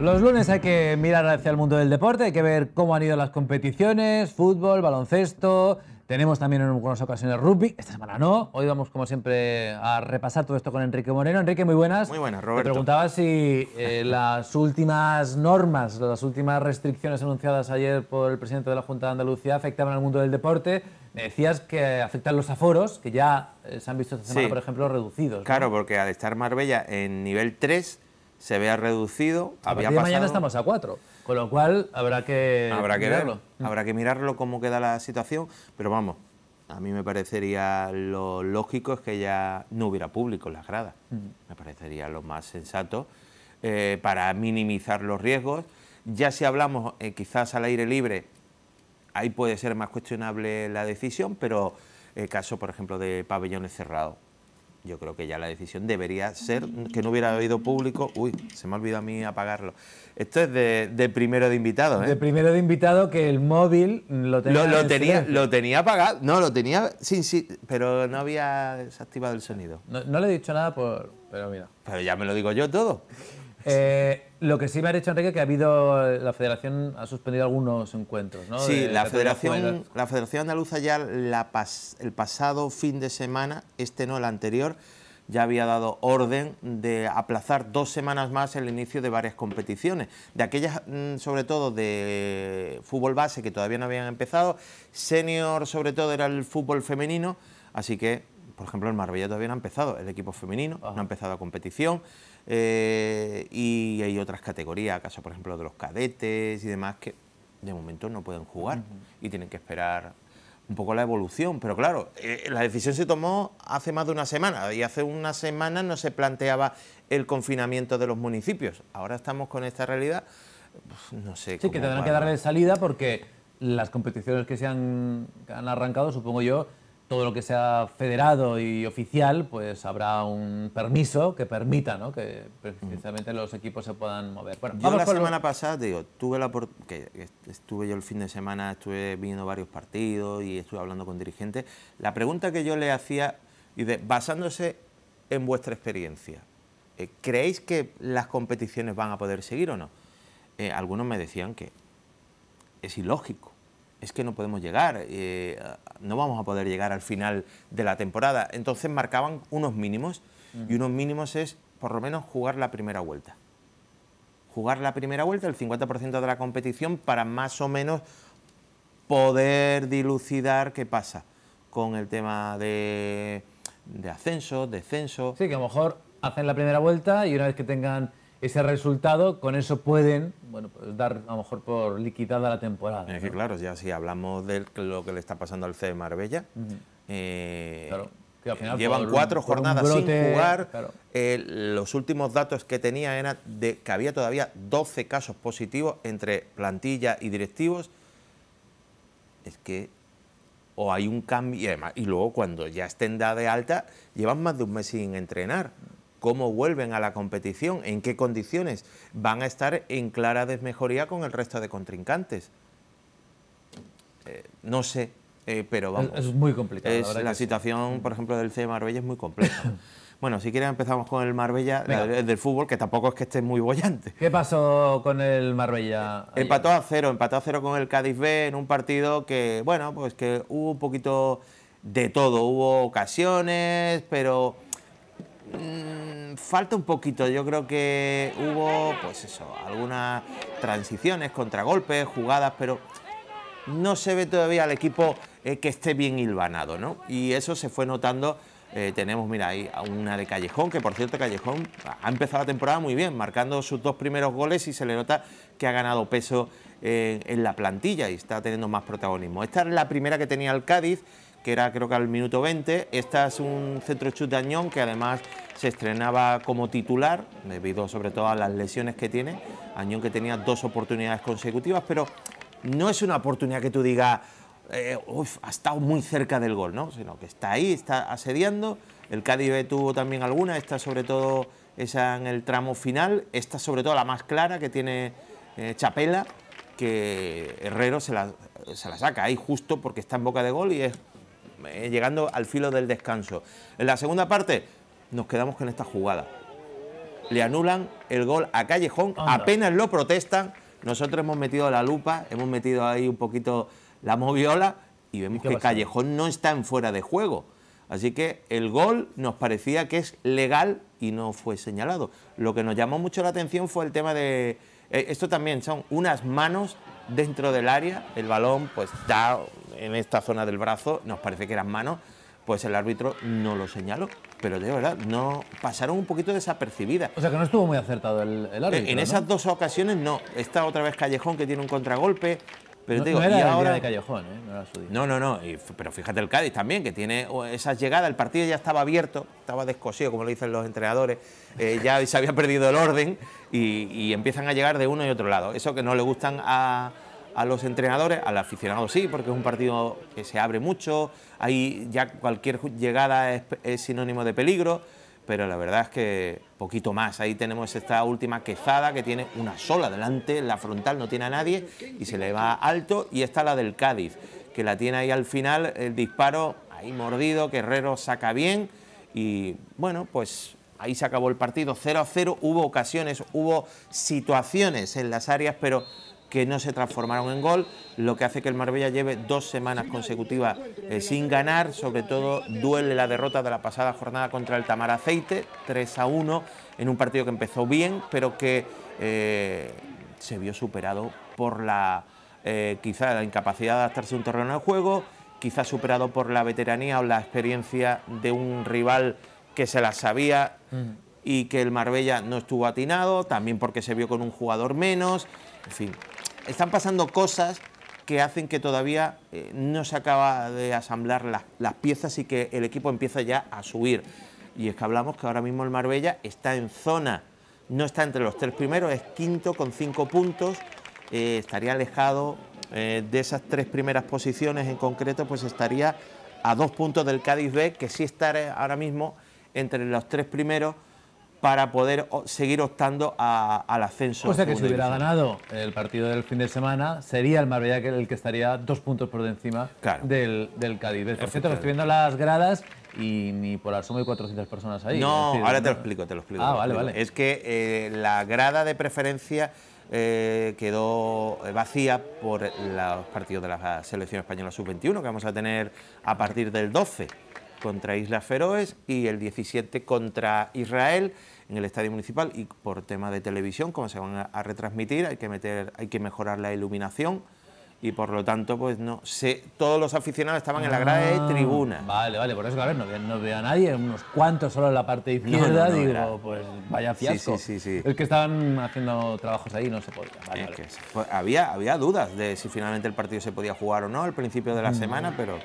Los lunes hay que mirar hacia el mundo del deporte, hay que ver cómo han ido las competiciones, fútbol, baloncesto. Tenemos también en algunas ocasiones rugby, esta semana no. Hoy vamos, como siempre, a repasar todo esto con Enrique Moreno. Enrique, muy buenas. Muy buenas, Roberto. Te preguntaba si eh, las últimas normas, las últimas restricciones anunciadas ayer por el presidente de la Junta de Andalucía afectaban al mundo del deporte. Me decías que afectan los aforos, que ya eh, se han visto esta semana, por ejemplo, reducidos. Claro, porque al estar Marbella en nivel 3 se vea reducido. A mañana estamos a 4, con lo cual habrá que, habrá que mirarlo. habrá que mirarlo cómo queda la situación, pero vamos, a mí me parecería lo lógico es que ya no hubiera público en las gradas. Mm. Me parecería lo más sensato eh, para minimizar los riesgos. Ya si hablamos eh, quizás al aire libre, ahí puede ser más cuestionable la decisión, pero el caso, por ejemplo, de pabellones cerrados, yo creo que ya la decisión debería ser que no hubiera habido público. Uy, se me ha olvidado a mí apagarlo. Esto es de, primero de invitado, ¿eh? De primero de invitado que el móvil lo tenía... Lo, tenía, apagado, no, lo tenía... Sí, sí, pero no había desactivado el sonido. No, le he dicho nada por... Pero mira. Pero ya me lo digo yo todo. Eh, lo que sí me ha dicho Enrique que ha habido la Federación ha suspendido algunos encuentros, ¿no? Sí, la, Federación Andaluza ya el pasado fin de semana, este no el anterior, ya había dado orden de aplazar dos semanas más el inicio de varias competiciones, de aquellas mm, sobre todo de fútbol base que todavía no habían empezado, senior sobre todo era el fútbol femenino, así que por ejemplo, el Marbella todavía no ha empezado, el equipo femenino no ha empezado la competición eh, y hay otras categorías, caso por ejemplo de los cadetes y demás, que de momento no pueden jugar y tienen que esperar un poco la evolución. Pero claro, eh, la decisión se tomó hace más de una semana y hace una semana no se planteaba el confinamiento de los municipios. Ahora estamos con esta realidad, pues, no sé. Sí, que tendrán que darle salida porque las competiciones que se han, han arrancado, supongo yo, todo lo que sea federado y oficial, pues habrá un permiso que permita ¿no? que precisamente los equipos se puedan mover. Bueno, la semana pasada, tuve la que estuve yo el fin de semana, estuve viendo varios partidos y estuve hablando con dirigentes. La pregunta que yo le hacía, y basándose en vuestra experiencia, eh, ¿creéis que las competiciones van a poder seguir o no? Eh, algunos me decían que es ilógico es que no podemos llegar, eh, no vamos a poder llegar al final de la temporada. Entonces marcaban unos mínimos y unos mínimos es por lo menos jugar la primera vuelta. Jugar la primera vuelta, el 50% de la competición, para más o menos poder dilucidar qué pasa con el tema de, de ascenso, descenso. Sí, que a lo mejor hacen la primera vuelta y una vez que tengan ese resultado, con eso pueden bueno, pues dar a lo mejor por liquidada la temporada. Es que claro, ya si hablamos de lo que le está pasando al C de Marbella, eh, claro, llevan cuatro jornadas sin jugar. Eh, los últimos datos que tenía era de que había todavía 12 casos positivos entre plantilla y directivos. Es que o hay un cambio y, luego cuando ya estén de alta llevan más de un mes sin entrenar cómo vuelven a la competición, en qué condiciones van a estar en clara desmejoría con el resto de contrincantes. Eh, no sé, eh, pero vamos. Es, muy complicado. la, situación, mm. por ejemplo, del C de Marbella es muy compleja. Bueno, si quieres empezamos con el Marbella, del fútbol, que tampoco es que esté muy bollante. ¿Qué pasó con el Marbella? Empató a cero, empató a cero con el Cádiz B en un partido que, bueno, pues que hubo un poquito de todo. Hubo ocasiones, pero Mm, falta un poquito. Yo creo que hubo, pues eso, algunas transiciones, contragolpes, jugadas, pero no se ve todavía al equipo eh, que esté bien hilvanado, ¿no? Y eso se fue notando. Eh, tenemos, mira, ahí una de Callejón, que por cierto, Callejón ha empezado la temporada muy bien, marcando sus dos primeros goles y se le nota que ha ganado peso eh, en la plantilla y está teniendo más protagonismo. Esta es la primera que tenía el Cádiz, que era creo que al minuto 20. Esta es un centro chutañón que además se estrenaba como titular, debido sobre todo a las lesiones que tiene. Añón que tenía dos oportunidades consecutivas, pero no es una oportunidad que tú digas, eh, ha estado muy cerca del gol, ¿no? Sino que está ahí, está asediando. El Cádiz tuvo también alguna, esta sobre todo esa en el tramo final, esta sobre todo la más clara que tiene eh, Chapela, que Herrero se la, se la saca ahí justo porque está en boca de gol y es eh, llegando al filo del descanso. En la segunda parte nos quedamos con esta jugada. Le anulan el gol a Callejón, apenas lo protestan. Nosotros hemos metido la lupa, hemos metido ahí un poquito la moviola y vemos que Callejón no está en fuera de juego. Así que el gol nos parecía que es legal y no fue señalado. Lo que nos llamó mucho la atención fue el tema de... Eh, esto también son unas manos dentro del área, el balón pues da en esta zona del brazo, nos parece que eran manos, pues el árbitro no lo señaló pero de verdad, no pasaron un poquito desapercibidas. O sea que no estuvo muy acertado el, el árbitro. En esas dos ocasiones no. Está otra vez Callejón que tiene un contragolpe. Pero era y ahora... de Callejón, ¿eh? no era su día. No, no, no. pero fíjate el Cádiz también, que tiene esas llegadas. El partido ya estaba abierto, estaba descosido, como lo dicen los entrenadores. Eh, ya se había perdido el orden y empiezan a llegar de uno y otro lado. Eso que no le gustan a a los entrenadores, al aficionado sí, porque es un partido que se abre mucho, ahí ya cualquier llegada es, sinónimo de peligro, pero la verdad es que poquito más. Ahí tenemos esta última quezada que tiene una sola delante, la frontal no tiene a nadie y se le va alto. Y está la del Cádiz, que la tiene ahí al final, el disparo ahí mordido, Guerrero Herrero saca bien. Y bueno, pues ahí se acabó el partido 0 a 0. Hubo ocasiones, hubo situaciones en las áreas, pero que no se transformaron en gol, lo que hace que el Marbella lleve dos semanas consecutivas eh, sin ganar, sobre todo duele la derrota de la pasada jornada contra el Tamar Aceite, 3 a 1, en un partido que empezó bien, pero que eh, se vio superado por la eh, quizá la incapacidad de adaptarse a un terreno de juego, quizá superado por la veteranía o la experiencia de un rival que se la sabía. Mm. Y que el Marbella no estuvo atinado, también porque se vio con un jugador menos. En fin, están pasando cosas que hacen que todavía eh, no se acaba de asamblar las, piezas y que el equipo empieza ya a subir. Y es que hablamos que ahora mismo el Marbella está en zona, no está entre los tres primeros, es quinto con cinco puntos, eh, estaría alejado eh, de esas tres primeras posiciones en concreto, pues estaría a dos puntos del Cádiz B, que sí está ahora mismo entre los tres primeros para poder seguir optando al ascenso. O sea que si hubiera ganado el partido del fin de semana, sería el Marbella el que estaría dos puntos por encima del, Cádiz. Por cierto, estoy viendo las gradas y ni por asomo hay 400 personas ahí. No, ahora te lo explico, te lo explico. Ah, es que eh, la grada de preferencia eh, quedó eh, vacía por los partidos de la selección española sub-21 que vamos a tener a partir del 12 contra Islas Feroes y el 17 contra Israel en el estadio municipal y por tema de televisión, como se van a, retransmitir, hay que, meter, hay que mejorar la iluminación y por lo tanto, pues no sé, todos los aficionados estaban en la grada ah, tribuna. Vale, vale, por eso, a ver, no veo a nadie, unos cuantos solo en la parte izquierda, digo, pues vaya fiasco. Sí, Es que estaban haciendo trabajos ahí no se podía. Pues, había, había dudas de si finalmente el partido se podía jugar o no al principio de la mm. semana, pero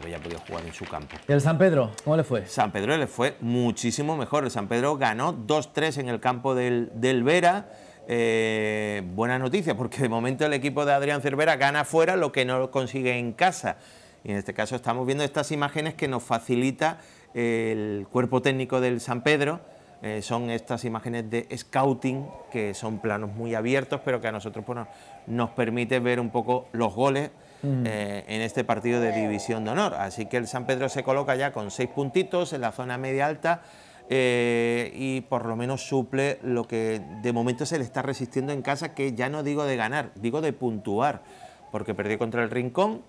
que había podido jugar en su campo. ¿Y el San Pedro? ¿Cómo le fue? San Pedro le fue muchísimo mejor. El San Pedro ganó 2-3 en el campo del, Vera. Eh, buena noticia, porque de momento el equipo de Adrián Cervera gana fuera lo que no consigue en casa. Y en este caso estamos viendo estas imágenes que nos facilita el cuerpo técnico del San Pedro. Eh, son estas imágenes de scouting, que son planos muy abiertos, pero que a nosotros nos permite ver un poco los goles eh, en este partido de división de honor. Así que el San Pedro se coloca ya con seis puntitos en la zona media alta. Eh, y por lo menos suple lo que de momento se le está resistiendo en casa, que ya no digo de ganar, digo de puntuar, porque perdió contra el Rincón,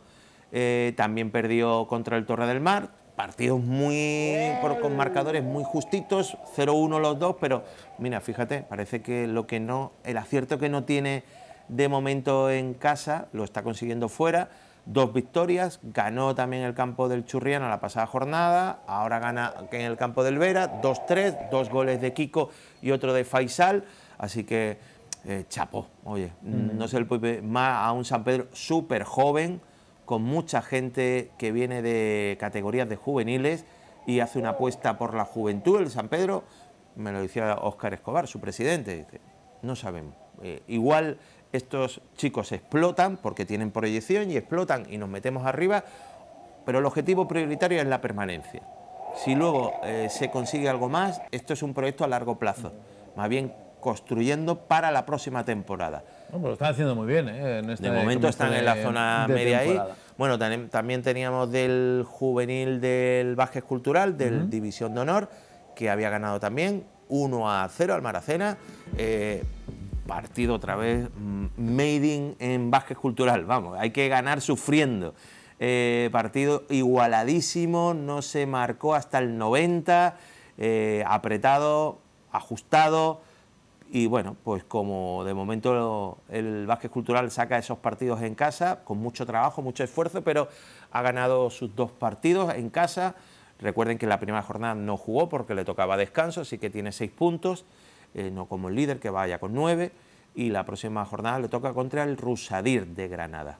eh, también perdió contra el Torre del Mar, partidos muy con marcadores muy justitos, 0-1 los dos, pero mira, fíjate, parece que lo que no, el acierto que no tiene de momento en casa, lo está consiguiendo fuera. Dos victorias, ganó también el campo del Churriano... la pasada jornada, ahora gana en el campo del Vera, 2-3, dos goles de Kiko y otro de Faisal, así que chapo, eh, chapó, oye, no sé más a un San Pedro súper joven, con mucha gente que viene de categorías de juveniles y hace una apuesta por la juventud, el San Pedro, me lo decía Óscar Escobar, su presidente, dice, no sabemos. Eh, igual estos chicos explotan porque tienen proyección y explotan y nos metemos arriba, pero el objetivo prioritario es la permanencia. Si luego eh, se consigue algo más, esto es un proyecto a largo plazo, más bien construyendo para la próxima temporada. No, lo están haciendo muy bien. ¿eh? de momento están en la zona media ahí. Bueno, también, teníamos del juvenil del Vázquez Cultural, del División de Honor, que había ganado también 1 a 0 al Maracena. Eh, partido otra vez mm, made in en Vázquez cultural, vamos, hay que ganar sufriendo. Eh, partido igualadísimo, no se marcó hasta el 90, eh, apretado, ajustado. Y bueno, pues como de momento el Vázquez cultural saca esos partidos en casa, con mucho trabajo, mucho esfuerzo, pero ha ganado sus dos partidos en casa. Recuerden que en la primera jornada no jugó porque le tocaba descanso, así que tiene seis puntos. Eh, no como el líder, que vaya con 9, y la próxima jornada le toca contra el Rusadir de Granada.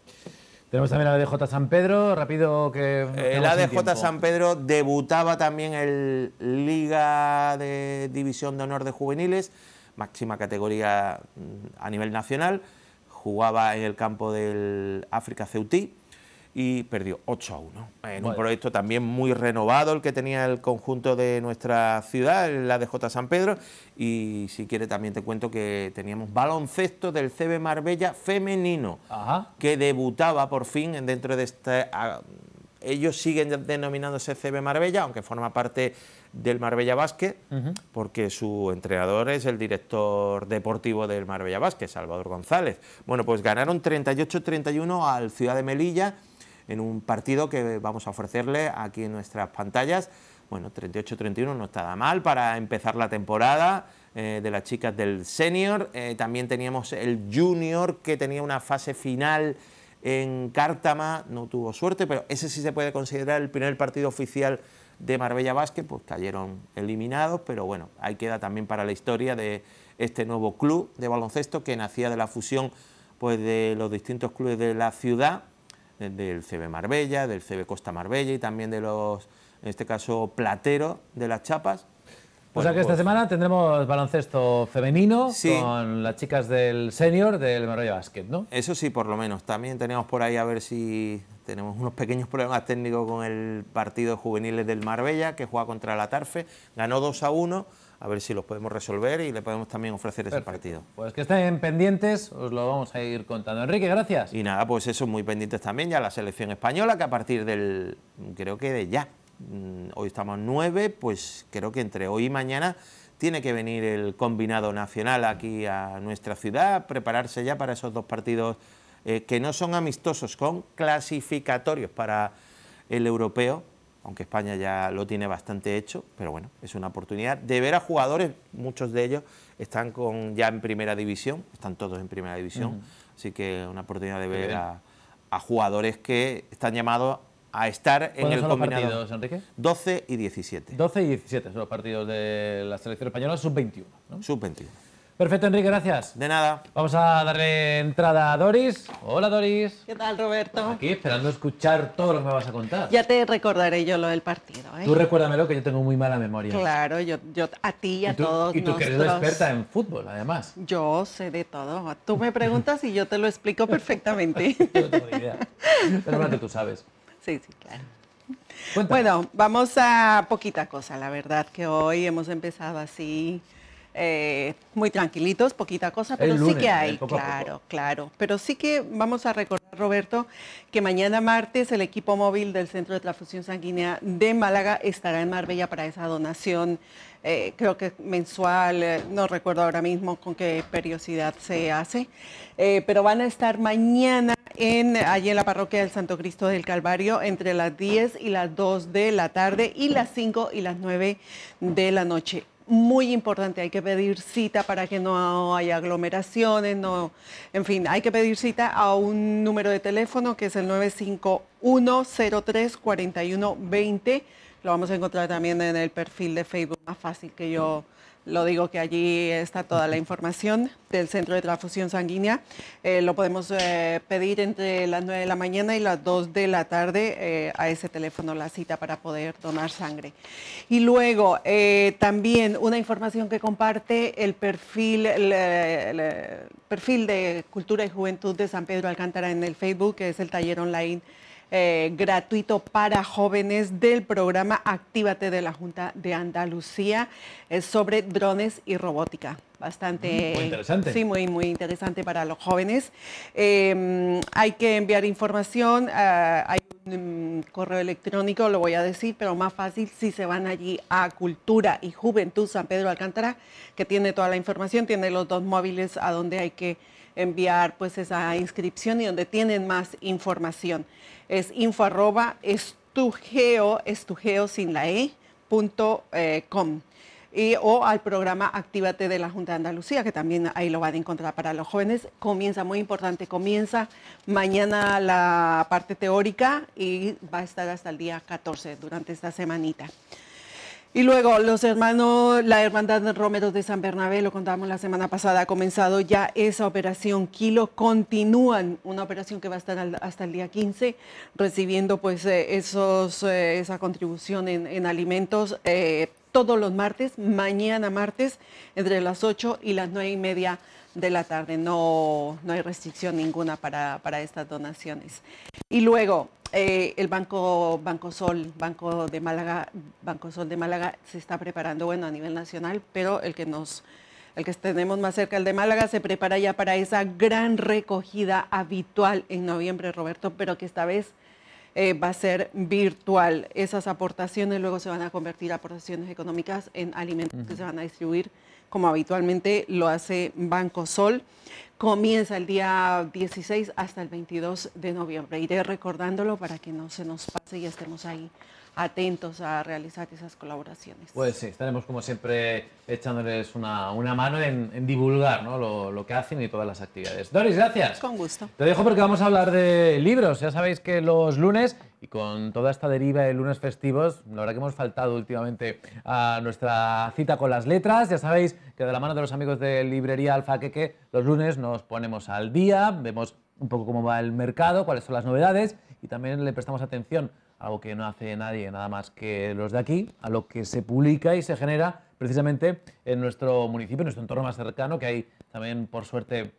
Tenemos también la ADJ San Pedro, rápido que... El eh, ADJ San Pedro debutaba también en Liga de División de Honor de Juveniles, máxima categoría mm, a nivel nacional, jugaba en el campo del África Ceutí, y perdió 8 a 1. En un proyecto también muy renovado el que tenía el conjunto de nuestra ciudad, la de J. San Pedro. Y si quiere también te cuento que teníamos baloncesto del CB Marbella femenino, que debutaba por fin dentro de este... Ah, ellos siguen denominándose CB Marbella, aunque forma parte del Marbella Vázquez... porque su entrenador es el director deportivo del Marbella Vázquez... Salvador González. Bueno, pues ganaron 38-31 al Ciudad de Melilla en un partido que vamos a ofrecerle aquí en nuestras pantallas. Bueno, 38-31 no está nada mal para empezar la temporada eh, de las chicas del senior. Eh, también teníamos el junior que tenía una fase final en Cártama, no tuvo suerte, pero ese sí se puede considerar el primer partido oficial de Marbella Basket, pues cayeron eliminados, pero bueno, ahí queda también para la historia de este nuevo club de baloncesto que nacía de la fusión pues, de los distintos clubes de la ciudad eh, del CB Marbella, del CB Costa Marbella y también de los, en este caso, Platero de las Chapas. o sea que esta pues semana tendremos baloncesto femenino con las chicas del senior del Marbella Basket, ¿no? Eso sí, por lo menos. También tenemos por ahí a ver si tenemos unos pequeños problemas técnicos con el partido juveniles del Marbella, que juega contra la Tarfe. Ganó 2 a 1 a ver si los podemos resolver y le podemos también ofrecer ese partido. Pues que estén pendientes, os lo vamos a ir contando. Enrique, gracias. Y nada, pues eso, muy pendientes también ya la selección española, que a partir del, creo que de ya, mm, hoy estamos nueve, pues creo que entre hoy y mañana tiene que venir el combinado nacional aquí a nuestra ciudad, prepararse ya para esos dos partidos eh, que no son amistosos, con clasificatorios para el europeo aunque España ya lo tiene bastante hecho, pero bueno, es una oportunidad de ver a jugadores, muchos de ellos están con ya en primera división, están todos en primera división, así que una oportunidad de ver a, jugadores que están llamados a estar en el combinado. ¿Cuántos partidos, Enrique? 12 y 17. 12 y 17 son los partidos de la selección española sub-21. sub Sub-21. Perfecto, Enrique, gracias. De nada. Vamos a darle entrada a Doris. Hola, Doris. ¿Qué tal, Roberto? Aquí esperando escuchar todo lo que me vas a contar. Ya te recordaré yo lo del partido. ¿eh? Tú recuérdamelo, que yo tengo muy mala memoria. Claro, yo, a ti y a ¿Y todos. Y tú eres experta en fútbol, además. Yo sé de todo. Tú me preguntas y yo te lo explico perfectamente. no tengo idea. Pero bueno, tú sabes. Sí, sí, claro. Bueno, vamos a poquita cosa, la verdad, que hoy hemos empezado así eh, muy tranquilitos, poquita cosa, pero sí que eh, hay, claro, claro. Pero sí que vamos a recordar, Roberto, que mañana martes el equipo móvil del Centro de Transfusión Sanguínea de Málaga estará en Marbella para esa donación, eh, creo que mensual, no recuerdo ahora mismo con qué periodicidad se hace, pero van a estar mañana allí en la parroquia del Santo Cristo del Calvario entre las 10 y las 2 de la tarde y las 5 y las 9 de la noche muy importante, hay que pedir cita para que no haya aglomeraciones, no, en fin, hay que pedir cita a un número de teléfono que es el 951 03 lo vamos a encontrar también en el perfil de Facebook, más fácil que yo lo digo que allí está toda la información del centro de transfusión sanguínea. Eh, lo podemos eh, pedir entre las 9 de la mañana y las 2 de la tarde eh, a ese teléfono la cita para poder donar sangre. Y luego también una información que comparte el perfil, el perfil de Cultura y Juventud de San Pedro Alcántara en el Facebook, que es el taller online eh, gratuito para jóvenes del programa Actívate de la Junta de Andalucía eh, sobre drones y robótica. Bastante mm, interesante. Sí, muy, muy interesante para los jóvenes. Em, hay que enviar información. Eh, hay un em, correo electrónico, lo voy a decir, pero más fácil si se van allí a Cultura y Juventud San Pedro Alcántara, que tiene toda la información, tiene los dos móviles a donde hay que enviar pues esa inscripción y donde tienen más información. Es info arroba estugeo, sin la e, punto, eh, com. Y, o al programa Actívate de la Junta de Andalucía, que también ahí lo van a encontrar para los jóvenes. Comienza, muy importante, comienza mañana la parte teórica y va a estar hasta el día 14 durante esta semanita. Y luego los hermanos, la hermandad de Romero de San Bernabé, lo contábamos la semana pasada, ha comenzado ya esa operación Kilo, continúan una operación que va a estar hasta el día 15, recibiendo pues eh, esos, eh, esa contribución en, alimentos eh, todos los martes, mañana martes, entre las 8 y las 9 y media de la tarde. No, no hay restricción ninguna para, estas donaciones. Y luego, eh, el Banco, Banco Sol, Banco de Málaga, Banco Sol de Málaga se está preparando, bueno, a nivel nacional, pero el que nos el que tenemos más cerca, el de Málaga, se prepara ya para esa gran recogida habitual en noviembre, Roberto, pero que esta vez eh, va a ser virtual. Esas aportaciones luego se van a convertir aportaciones económicas en alimentos que se van a distribuir como habitualmente lo hace Banco Sol. Comienza el día 16 hasta el 22 de noviembre. Iré recordándolo para que no se nos pase y estemos ahí atentos a realizar esas colaboraciones. Pues sí, estaremos como siempre echándoles una, mano en, divulgar lo, lo, que hacen y todas las actividades. Doris, gracias. Con gusto. Te dejo porque vamos a hablar de libros. Ya sabéis que los lunes y con toda esta deriva de lunes festivos, la verdad que hemos faltado últimamente a nuestra cita con las letras. Ya sabéis que de la mano de los amigos de Librería Alfa Queque, los lunes nos ponemos al día, vemos un poco cómo va el mercado, cuáles son las novedades y también le prestamos atención a algo que no hace nadie, nada más que los de aquí, a lo que se publica y se genera precisamente en nuestro municipio, en nuestro entorno más cercano, que hay también, por suerte,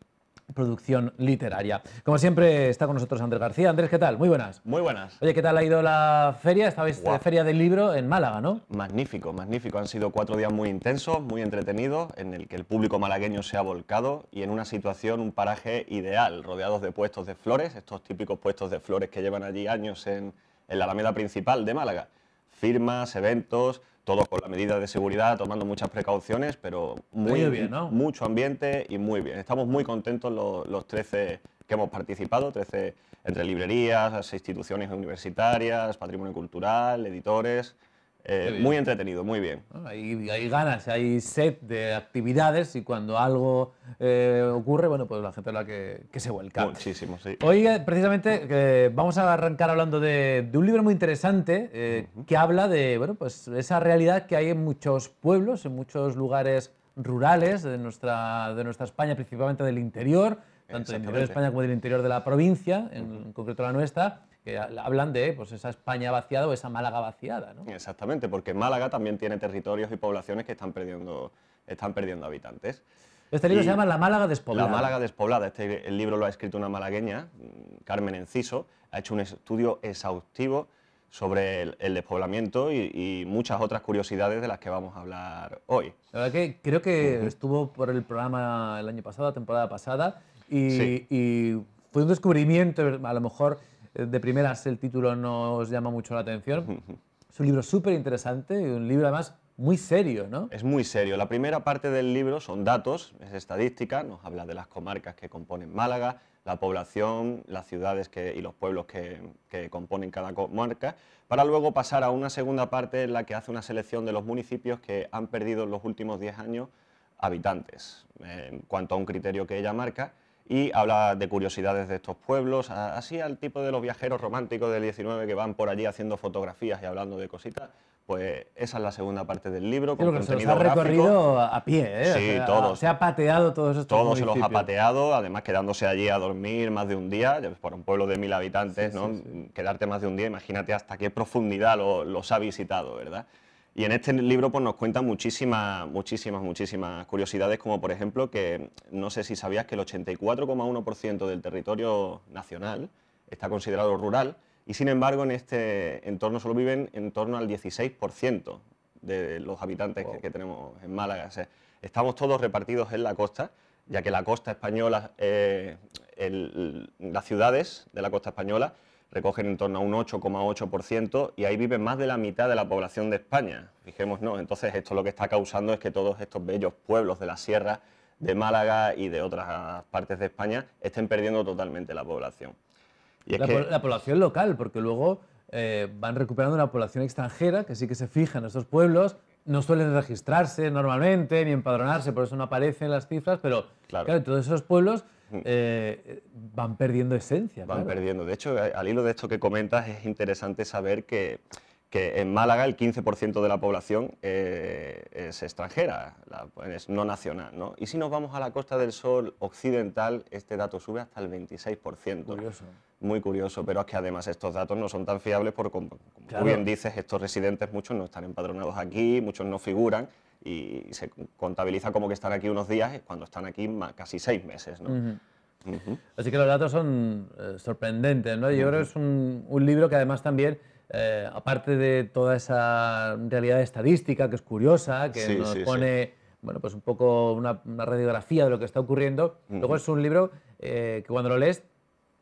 producción literaria. Como siempre, está con nosotros Andrés García. Andrés, ¿qué tal? Muy buenas. Muy buenas. Oye, ¿qué tal ha ido la feria? Esta vez eh, la feria del libro en Málaga, ¿no? Magnífico, magnífico. Han sido cuatro días muy intensos, muy entretenidos, en el que el público malagueño se ha volcado y en una situación, un paraje ideal, rodeados de puestos de flores, estos típicos puestos de flores que llevan allí años en, en la Alameda principal de Málaga. Firmas, eventos, todo con la medida de seguridad, tomando muchas precauciones, pero muy, bien, mucho ambiente y muy bien. Estamos muy contentos los, los 13 que hemos participado, 13 entre librerías, instituciones universitarias, patrimonio cultural, editores. Eh, muy entretenido, muy bien. hay, ganas, hay set de actividades y cuando algo eh, ocurre, bueno, pues la gente es la que, se vuelca. Muchísimo, sí. Hoy, eh, precisamente, vamos a arrancar hablando de, un libro muy interesante que habla de bueno, pues, esa realidad que hay en muchos pueblos, en muchos lugares rurales de nuestra, de nuestra España, principalmente del interior tanto del interior de España como del interior de la provincia, en, concreto la nuestra, que hablan de pues, esa España vaciada o esa Málaga vaciada. ¿no? Exactamente, porque Málaga también tiene territorios y poblaciones que están perdiendo, están perdiendo habitantes. Este libro se llama La Málaga despoblada. La Málaga despoblada. Este el libro lo ha escrito una malagueña, mm, Carmen Enciso, ha hecho un estudio exhaustivo sobre el, despoblamiento y, muchas otras curiosidades de las que vamos a hablar hoy. La verdad que creo que estuvo por el programa el año pasado, la temporada pasada, y, fue un descubrimiento, a lo mejor eh, de primeras el título no os llama mucho la atención. Es un libro súper interesante y un libro además muy serio, ¿no? Es muy serio. La primera parte del libro son datos, es estadística, nos habla de las comarcas que componen Málaga, la población, las ciudades que, y los pueblos que, que, componen cada comarca, para luego pasar a una segunda parte en la que hace una selección de los municipios que han perdido en los últimos 10 años habitantes, en cuanto a un criterio que ella marca, y habla de curiosidades de estos pueblos, así al tipo de los viajeros románticos del 19 que van por allí haciendo fotografías y hablando de cositas. Pues esa es la segunda parte del libro. que se los ha recorrido a pie, ¿eh? Sí, Se ha pateado todos estos Todos se los ha pateado, además quedándose allí a dormir más de un día, por un pueblo de mil habitantes, ¿no? Quedarte más de un día, imagínate hasta qué profundidad los ha visitado, ¿verdad? Y en este libro pues, nos cuentan muchísimas, muchísimas, muchísimas curiosidades, como por ejemplo que no sé si sabías que el 84,1% del territorio nacional está considerado rural y sin embargo en este entorno solo viven en torno al 16% de los habitantes que, tenemos en Málaga. estamos todos repartidos en la costa, ya que la costa española, eh, las ciudades de la costa española recogen en torno a un 8,8% y ahí vive más de la mitad de la población de España. Fijémonos, entonces esto lo que está causando es que todos estos bellos pueblos de la sierra, de Málaga y de otras partes de España estén perdiendo totalmente la población. Y la, población local, porque luego eh, van recuperando una población extranjera que sí que se fija en estos pueblos, no suelen registrarse normalmente ni empadronarse, por eso no aparecen las cifras, pero claro, claro todos esos pueblos eh, van perdiendo esencia. Van perdiendo. De hecho, eh, al hilo de esto que comentas, es interesante saber que, que en Málaga el 15% de la población eh, es extranjera, es no nacional. ¿no? Y si nos vamos a la Costa del Sol occidental, este dato sube hasta el 26%. Curioso muy curioso, pero es que además estos datos no son tan fiables porque, como tú bien dices, estos residentes, muchos no están empadronados aquí, muchos no figuran, y se contabiliza como que están aquí unos días cuando están aquí casi seis meses. ¿no? Así que los datos son eh, sorprendentes. ¿no? Yo creo que es un, libro que además también, eh, aparte de toda esa realidad estadística que es curiosa, que nos pone... Bueno, pues un poco una, radiografía de lo que está ocurriendo. Luego es un libro eh, que cuando lo lees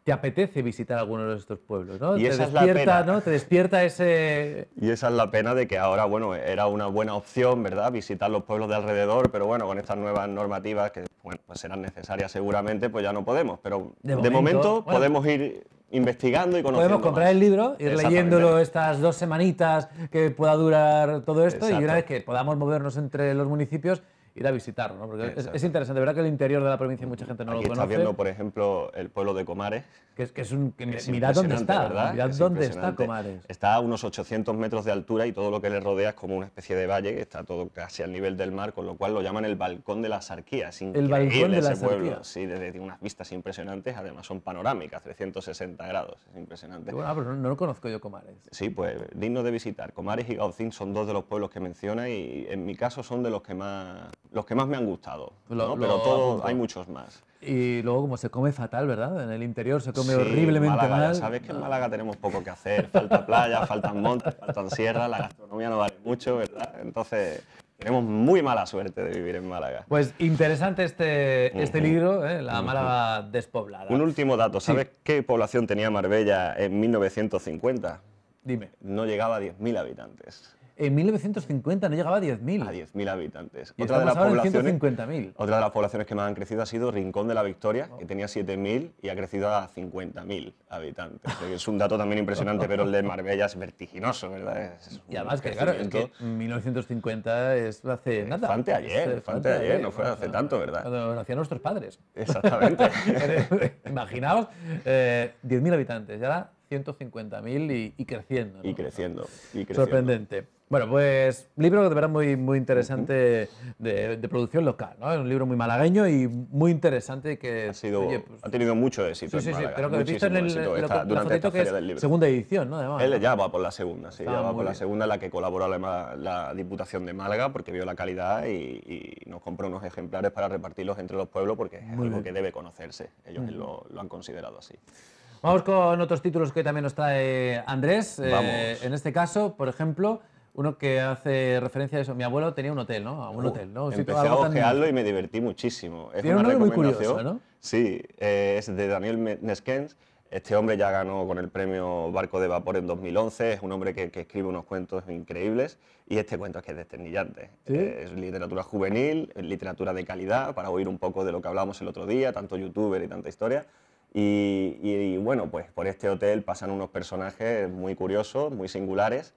te apetece visitar alguno de estos pueblos, ¿no? Y es la pena. ¿no? Te despierta ese... Y esa es la pena de que ahora, bueno, era una buena opción, ¿verdad? Visitar los pueblos de alrededor, pero bueno, con estas nuevas normativas que, pues serán necesarias seguramente, pues ya no podemos. Pero de, momento, podemos ir investigando y conociendo Podemos comprar el libro, ir leyéndolo estas dos semanitas que pueda durar todo esto y una vez que podamos movernos entre los municipios, ir a visitarlo, ¿no? Porque es, interesante, ¿verdad? Que el interior de la provincia mucha gente no lo conoce. Estás viendo, por ejemplo, el pueblo de Comares. Que es, un. mirad dónde está, ¿verdad? mirad dónde está Comares. Está a unos 800 metros de altura y todo lo que le rodea es como una especie de valle que está todo casi al nivel del mar, con lo cual lo llaman el balcón de las arquías. El balcón de las arquías. Sí, desde unas vistas impresionantes, además son panorámicas, 360 grados, es impresionante. Bueno, ah, pero no, lo conozco yo Comares. Sí, pues digno de visitar. Comares y Gaucín son dos de los pueblos que menciona y en mi caso son de los que más los que más me han gustado, pero todo, hay muchos más. Y luego, como se come fatal, ¿verdad? En el interior se come horriblemente Málaga, mal. Sabes que en Málaga tenemos poco que hacer. Falta playa, faltan montes, faltan sierras, la gastronomía no vale mucho, ¿verdad? Entonces, tenemos muy mala suerte de vivir en Málaga. Pues interesante este, este libro, ¿eh? La Málaga despoblada. Un último dato, ¿sabes qué población tenía Marbella en 1950? Dime. No llegaba a 10.000 habitantes en 1950 no llegaba a 10.000. A 10.000 habitantes. Y otra de, las poblaciones, otra de las poblaciones que más han crecido ha sido Rincón de la Victoria, que tenía 7.000 y ha crecido a 50.000 habitantes. es un dato también impresionante, pero el de Marbella es vertiginoso, ¿verdad? y además que, claro, es que 1950 es hace nada. Fante ayer, no fue hace tanto, ¿verdad? Cuando nacían nuestros padres. Exactamente. Imaginaos, 10.000 eh, habitantes, ya 150.000 y, creciendo. ¿no? Y creciendo. Y creciendo. Sorprendente. Bueno, pues libro de verdad muy, muy interesante de, producción local, ¿no? Es un libro muy malagueño y muy interesante que... Ha, ha tenido mucho éxito Sí, sí, sí, pero que visto en el, segunda edición, ¿no? Además, Él ya va por la segunda, sí, ya va por la segunda, en la que colaboró la, Diputación de Málaga porque vio la calidad y, nos compró unos ejemplares para repartirlos entre los pueblos porque es algo que debe conocerse, ellos lo, lo han considerado así. Vamos con otros títulos que también nos trae Andrés. Eh, en este caso, por ejemplo, uno que hace referencia a eso. Mi abuelo tenía un hotel, ¿no? un uh, hotel, ¿no? empecé a ojearlo y me divertí muchísimo. Es un muy curioso, ¿no? Sí, eh, es de Daniel Neskens. Este hombre ya ganó con el premio Barco de Vapor en 2011, es un hombre que, escribe unos cuentos increíbles y este cuento es que es desternillante. Eh, es literatura juvenil, es literatura de calidad, para oír un poco de lo que hablábamos el otro día, tanto youtuber y tanta historia. Y, bueno, pues por este hotel pasan unos personajes muy curiosos, muy singulares,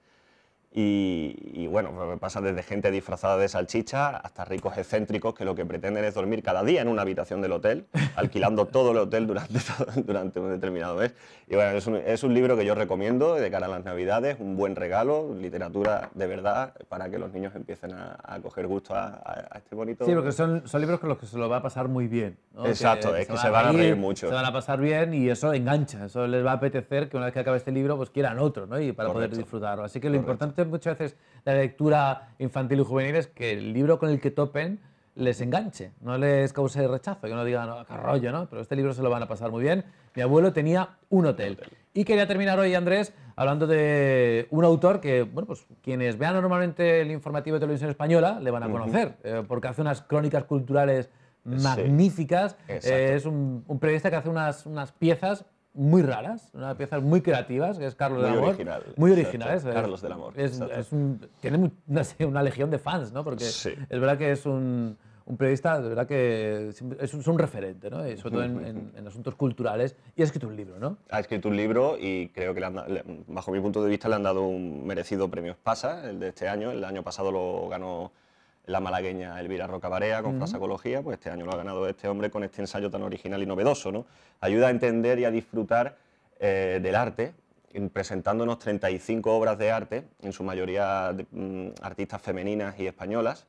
y, bueno, pues pasa desde gente disfrazada de salchicha hasta ricos excéntricos que lo que pretenden es dormir cada día en una habitación del hotel, alquilando todo el hotel durante, durante un determinado mes. Y bueno, es un, es un, libro que yo recomiendo de cara a las Navidades, un buen regalo, literatura de verdad, para que los niños empiecen a, coger gusto a, este bonito. Sí, porque son, son libros con los que se lo va a pasar muy bien. Exacto, es que, se, van a reír, mucho. Se van a pasar bien y eso engancha, eso les va a apetecer que una vez que acabe este libro, pues quieran otro, ¿no? Y para poder disfrutarlo. Así que lo importante muchas veces la lectura infantil y juvenil es que el libro con el que topen les enganche, no les cause rechazo, que no digan, no, ah, ¿no? Pero este libro se lo van a pasar muy bien. Mi abuelo tenía un hotel. Y quería terminar hoy, Andrés, hablando de un autor que, bueno, pues quienes vean normalmente el informativo de televisión española le van a conocer, eh, porque hace unas crónicas culturales magníficas. Eh, es un, un, periodista que hace unas, unas piezas muy raras, una piezas muy creativas, que es Carlos del Amor. muy original. ¿eh? Carlos del Amor. tiene una, legión de fans, ¿no? Porque es verdad que es un, periodista, verdad que es un, referente, ¿no? sobre todo en, asuntos culturales. Y ha escrito un libro, ¿no? Ha escrito un libro y creo que, bajo mi punto de vista, le han dado un merecido premio Espasa, el de este año. El año pasado lo ganó la malagueña Elvira Roca Barea con uh pues este año lo ha ganado este hombre con este ensayo tan original y novedoso, ¿no? Ayuda a entender y a disfrutar eh, del arte, presentándonos 35 obras de arte, en su mayoría mm, artistas femeninas y españolas,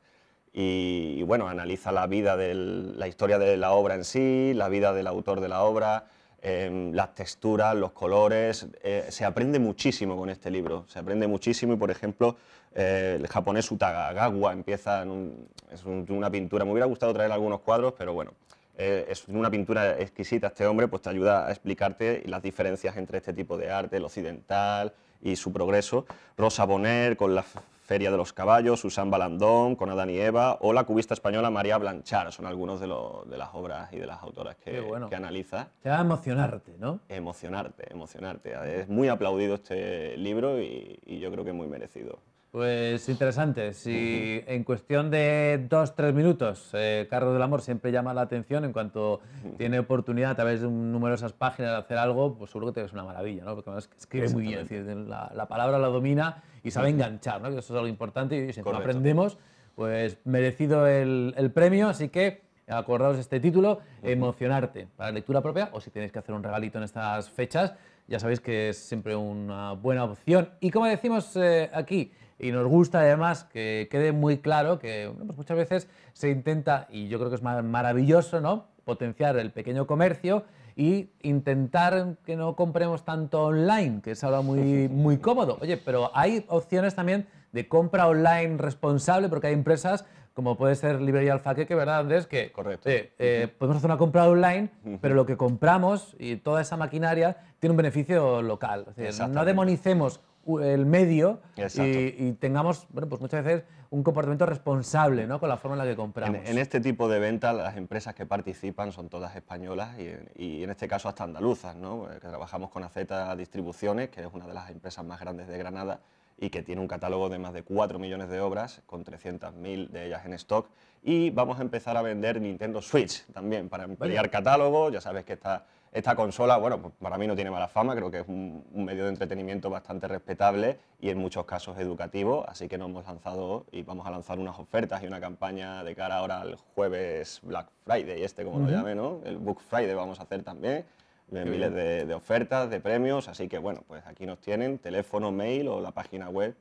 y, y bueno, analiza la vida, de la historia de la obra en sí, la vida del autor de la obra, Em, las texturas, los colores. Eh, se aprende muchísimo con este libro, se aprende muchísimo y, por ejemplo, eh, el japonés Utagawa empieza, en es una pintura. Me hubiera gustado traer algunos cuadros, pero bueno, eh, es una pintura exquisita este hombre, pues te ayuda a explicarte las diferencias entre este tipo de arte, el occidental y su progreso. Rosa Bonner con la Feria de los Caballos, Susan Balandón con Adán y Eva o la cubista española María Blanchard, son algunos de, las obras y de las autoras que, analiza. Te va a emocionarte, ¿no? Emocionarte, emocionarte. Es muy aplaudido este libro y, yo creo que es muy merecido. Pues interesante. Si en cuestión de dos, tres minutos, eh, Carlos del Amor siempre llama la atención en cuanto tiene oportunidad a través de numerosas páginas de hacer algo, pues seguro que te ves una maravilla, ¿no? Porque escribe muy bien, decir, la, palabra la domina y sabe enganchar, ¿no? Que eso es algo importante y si aprendemos, pues merecido el, premio, así que acordaos este título, emocionarte para lectura propia o si tenéis que hacer un regalito en estas fechas, ya sabéis que es siempre una buena opción. Y como decimos eh, aquí, y nos gusta además que quede muy claro que pues muchas veces se intenta, y yo creo que es maravilloso, ¿no? potenciar el pequeño comercio y intentar que no compremos tanto online, que es ahora muy, muy cómodo. Oye, pero hay opciones también de compra online responsable, porque hay empresas como puede ser Librería Alfaque, que verdad, Andrés, que Correcto. Eh, eh, podemos hacer una compra online, pero lo que compramos y toda esa maquinaria tiene un beneficio local. no demonicemos el medio y, tengamos, bueno, pues muchas veces un comportamiento responsable con la forma en la que compramos. En, este tipo de ventas las empresas que participan son todas españolas y, en este caso hasta andaluzas, ¿no? Eh, que trabajamos con Aceta Distribuciones, que es una de las empresas más grandes de Granada y que tiene un catálogo de más de 4 millones de obras, con 300.000 de ellas en stock. Y vamos a empezar a vender Nintendo Switch también, para ampliar catálogo, ya sabes que está esta consola, bueno, pues para mí no tiene mala fama, creo que es un, medio de entretenimiento bastante respetable y en muchos casos educativo, así que nos hemos lanzado y vamos a lanzar unas ofertas y una campaña de cara ahora al jueves Black Friday, este como lo llame, ¿no? El Book Friday vamos a hacer también. De miles de, ofertas, de premios, así que bueno, pues aquí nos tienen, teléfono, mail o la página web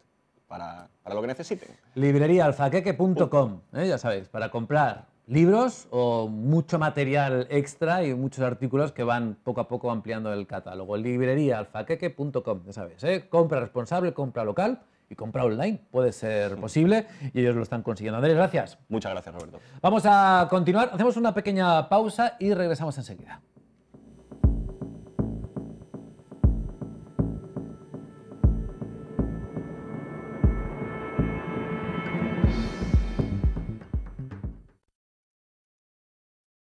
para, lo que necesiten. Librería alfaqueque.com, ¿eh? ya sabéis, para comprar libros o mucho material extra y muchos artículos que van poco a poco ampliando el catálogo. Librería alfaqueque.com, ya sabes, ¿eh? compra responsable, compra local y compra online. Puede ser posible y ellos lo están consiguiendo. Andrés, gracias. Muchas gracias, Roberto. Vamos a continuar. Hacemos una pequeña pausa y regresamos enseguida.